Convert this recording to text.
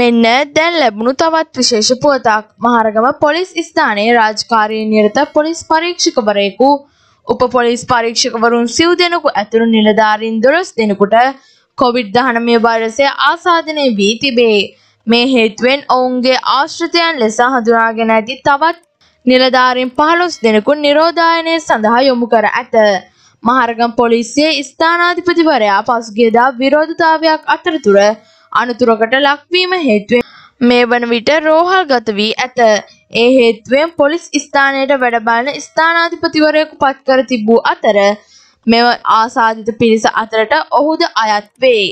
මෙන්න දැන් ලැබුණු තවත් විශේෂ පුවතක් මහරගම පොලිස් ස්ථානයේ රාජකාරී නිරත පොලිස් පරීක්ෂකවරයෙකු උප පොලිස් පරීක්ෂකවරුන් සිව් දෙනෙකු ඇතුළු නිලධාරීන් දොළොස් දෙනෙකුට කොවිඩ් දහනමය වෛරසය ආසාධනය වී තිබේ. මේ හේතුවෙන් ඔවුන්ගේ ආශ්‍රිතයන් ලෙස හඳුනාගෙන ඇති තවත් නිලධාරීන් පහළොස් දෙනෙකු නිරෝධායනය සඳහා යොමු කර ඇත. මහරගම් පොලිසිය ස්ථානාධිපතිවරයා පසුගියදා විරෝධතාවයක් අතරතුර අනතුරකට ලක්වීම හේතුවෙන් මේ වන විට රෝහල් ගත වී ඇත. ඒ හේතුවෙන් පොලිස් ස්ථානයට වැඩබාලන ස්ථානාධිපතිවරයෙකු පත් කර තිබූ අතර මෙව ආසාධිත පිරිස අතරට ඔහුද අයත් වේ.